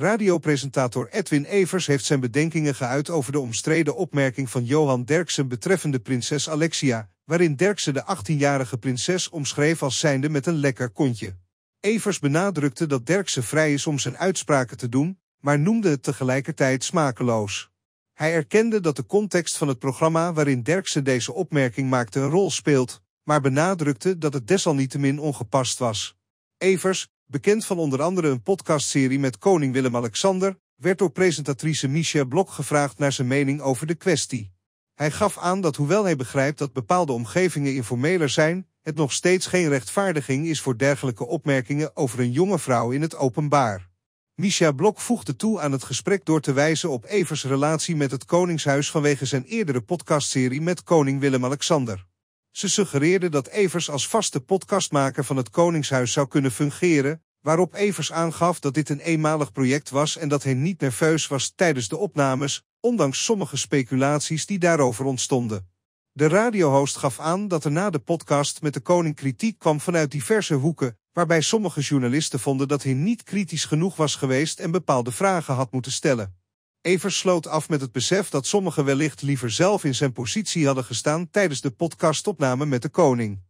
Radiopresentator Edwin Evers heeft zijn bedenkingen geuit over de omstreden opmerking van Johan Derksen betreffende prinses Alexia, waarin Derksen de 18-jarige prinses omschreef als zijnde met een lekker kontje. Evers benadrukte dat Derksen vrij is om zijn uitspraken te doen, maar noemde het tegelijkertijd smakeloos. Hij erkende dat de context van het programma waarin Derksen deze opmerking maakte een rol speelt, maar benadrukte dat het desalniettemin ongepast was. Evers, bekend van onder andere een podcastserie met koning Willem-Alexander, werd door presentatrice Michel Blok gevraagd naar zijn mening over de kwestie. Hij gaf aan dat hoewel hij begrijpt dat bepaalde omgevingen informeler zijn, het nog steeds geen rechtvaardiging is voor dergelijke opmerkingen over een jonge vrouw in het openbaar. Micha Blok voegde toe aan het gesprek door te wijzen op Evers' relatie met het Koningshuis vanwege zijn eerdere podcastserie met koning Willem-Alexander. Ze suggereerde dat Evers als vaste podcastmaker van het Koningshuis zou kunnen fungeren, waarop Evers aangaf dat dit een eenmalig project was en dat hij niet nerveus was tijdens de opnames, ondanks sommige speculaties die daarover ontstonden. De radiohost gaf aan dat er na de podcast met de koning kritiek kwam vanuit diverse hoeken, waarbij sommige journalisten vonden dat hij niet kritisch genoeg was geweest en bepaalde vragen had moeten stellen. Evers sloot af met het besef dat sommigen wellicht liever zelf in zijn positie hadden gestaan tijdens de podcastopname met de koning.